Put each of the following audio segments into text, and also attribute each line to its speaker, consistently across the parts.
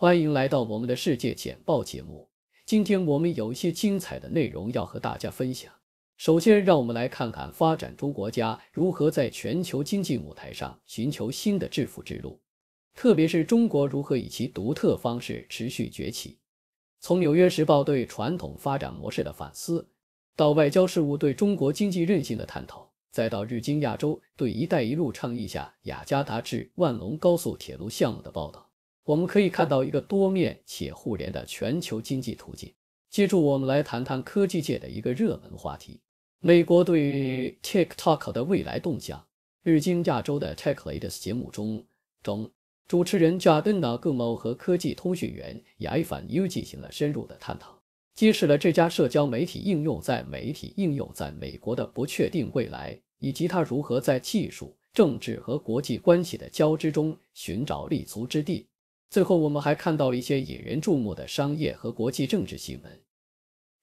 Speaker 1: 欢迎来到我们的世界简报节目。今天我们有一些精彩的内容要和大家分享。首先，让我们来看看发展中国家如何在全球经济舞台上寻求新的致富之路，特别是中国如何以其独特方式持续崛起。从《纽约时报》对传统发展模式的反思，到《外交事务》对中国经济韧性的探讨，再到《日经亚洲》对“一带一路”倡议下雅加达至万隆高速铁路项目的报道。我们可以看到一个多面且互联的全球经济图景。接着，我们来谈谈科技界的一个热门话题：美国对 TikTok 的未来动向。日经亚洲的 Tech l a t e s s 节目中，中主持人贾登·葛某和科技通讯员亚伊凡 ·U 进行了深入的探讨，揭示了这家社交媒体应用在美国的不确定未来，以及它如何在技术、政治和国际关系的交织中寻找立足之地。最后，我们还看到了一些引人注目的商业和国际政治新闻。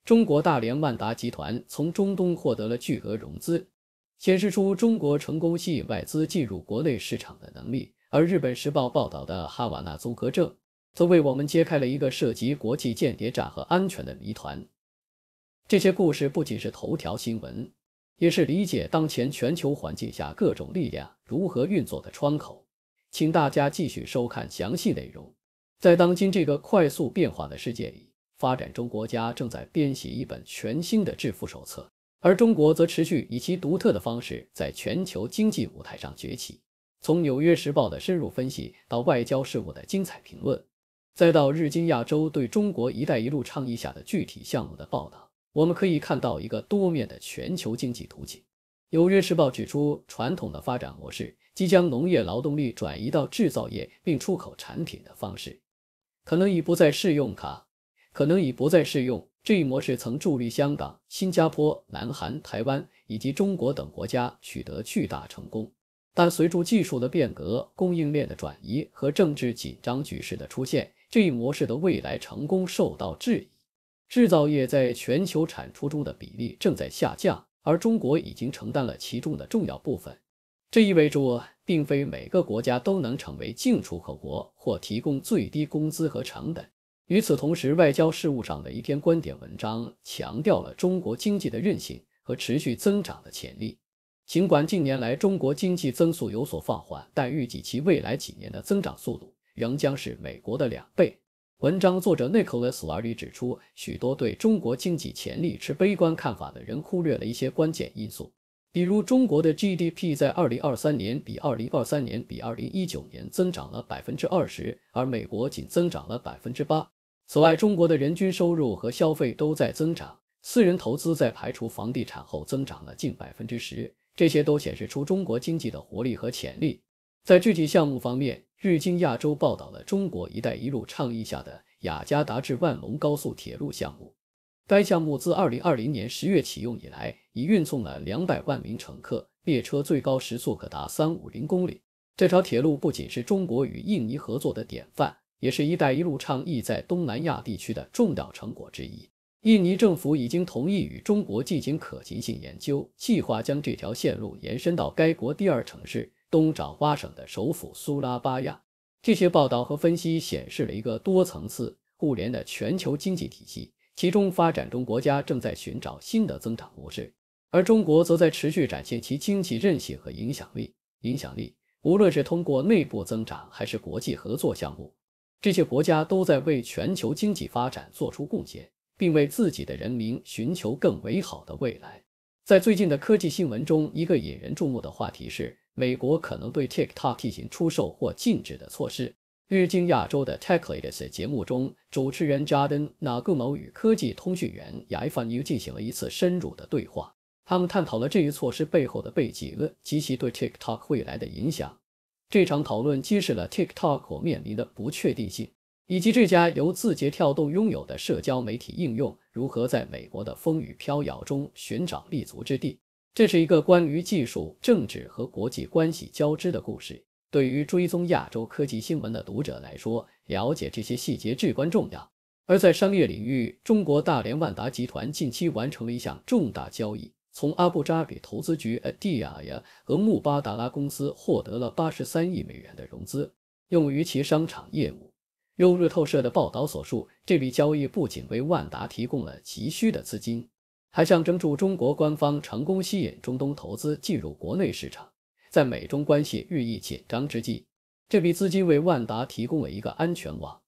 Speaker 1: 中国大连万达集团从中东获得了巨额融资，显示出中国成功吸引外资进入国内市场的能力。而日本时报报道的哈瓦那租合证，则为我们揭开了一个涉及国际间谍战和安全的谜团。这些故事不仅是头条新闻，也是理解当前全球环境下各种力量如何运作的窗口。请大家继续收看详细内容。在当今这个快速变化的世界里，发展中国家正在编写一本全新的致富手册，而中国则持续以其独特的方式在全球经济舞台上崛起。从《纽约时报》的深入分析到外交事务的精彩评论，再到《日经亚洲》对中国“一带一路”倡议下的具体项目的报道，我们可以看到一个多面的全球经济图景。《纽约时报》指出，传统的发展模式。即将农业劳动力转移到制造业并出口产品的方式，可能已不再适用。它可能已不再适用。这一模式曾助力香港、新加坡、南韩、台湾以及中国等国家取得巨大成功，但随着技术的变革、供应链的转移和政治紧张局势的出现，这一模式的未来成功受到质疑。制造业在全球产出中的比例正在下降，而中国已经承担了其中的重要部分。这意味着，并非每个国家都能成为进出口国或提供最低工资和成本。与此同时，外交事务上的一篇观点文章强调了中国经济的韧性和持续增长的潜力。尽管近年来中国经济增速有所放缓，但预计其未来几年的增长速度仍将是美国的两倍。文章作者内克尔索尔里指出，许多对中国经济潜力持悲观看法的人忽略了一些关键因素。比如，中国的 GDP 在二零二三年比二零二三年比二零一九年增长了百分之二十，而美国仅增长了百分之八。此外，中国的人均收入和消费都在增长，私人投资在排除房地产后增长了近百分之十。这些都显示出中国经济的活力和潜力。在具体项目方面，《日经亚洲》报道了中国“一带一路”倡议下的雅加达至万隆高速铁路项目。该项目自二零二零年十月启用以来，已运送了两百万名乘客。列车最高时速可达三五零公里。这条铁路不仅是中国与印尼合作的典范，也是一带一路倡议在东南亚地区的重要成果之一。印尼政府已经同意与中国进行可行性研究，计划将这条线路延伸到该国第二城市东爪哇省的首府苏拉巴亚。这些报道和分析显示了一个多层次互联的全球经济体系。其中，发展中国家正在寻找新的增长模式，而中国则在持续展现其经济韧性和影响力。影响力，无论是通过内部增长还是国际合作项目，这些国家都在为全球经济发展做出贡献，并为自己的人民寻求更美好的未来。在最近的科技新闻中，一个引人注目的话题是美国可能对 TikTok 进行出售或禁止的措施。日经亚洲的 Tech Leaders 节目中，主持人 Jaden 与科技通讯员 Yifan u 进行了一次深入的对话。他们探讨了这一措施背后的背景及其对 TikTok 未来的影响。这场讨论揭示了 TikTok 面临的不确定性，以及这家由字节跳动拥有的社交媒体应用如何在美国的风雨飘摇中寻找立足之地。这是一个关于技术、政治和国际关系交织的故事。对于追踪亚洲科技新闻的读者来说，了解这些细节至关重要。而在商业领域，中国大连万达集团近期完成了一项重大交易，从阿布扎比投资局 Adia 和穆巴达拉公司获得了八十三亿美元的融资，用于其商场业务。用日透社的报道所述，这笔交易不仅为万达提供了急需的资金，还象征住中国官方成功吸引中东投资进入国内市场。在美中关系日益紧张之际，这笔资金为万达提供了一个安全网。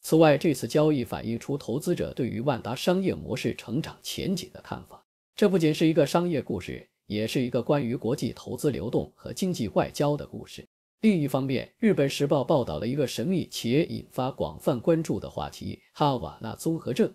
Speaker 1: 此外，这次交易反映出投资者对于万达商业模式成长前景的看法。这不仅是一个商业故事，也是一个关于国际投资流动和经济外交的故事。另一方面，《日本时报》报道了一个神秘且引发广泛关注的话题——哈瓦那综合症。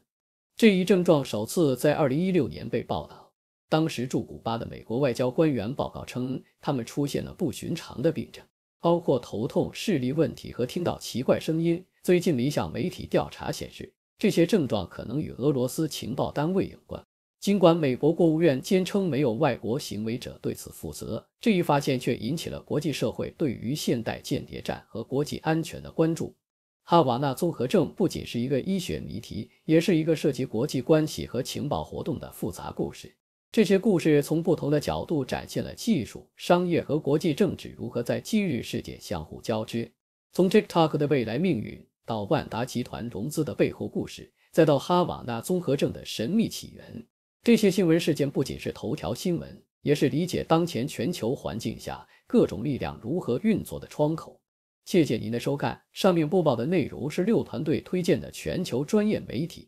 Speaker 1: 这一症状首次在2016年被报道。当时驻古巴的美国外交官员报告称，他们出现了不寻常的病症，包括头痛、视力问题和听到奇怪声音。最近，一项媒体调查显示，这些症状可能与俄罗斯情报单位有关。尽管美国国务院坚称没有外国行为者对此负责，这一发现却引起了国际社会对于现代间谍战和国际安全的关注。哈瓦那综合症不仅是一个医学谜题，也是一个涉及国际关系和情报活动的复杂故事。这些故事从不同的角度展现了技术、商业和国际政治如何在今日世界相互交织。从 TikTok 的未来命运到万达集团融资的背后故事，再到哈瓦那综合症的神秘起源，这些新闻事件不仅是头条新闻，也是理解当前全球环境下各种力量如何运作的窗口。谢谢您的收看。上面播报的内容是六团队推荐的全球专业媒体。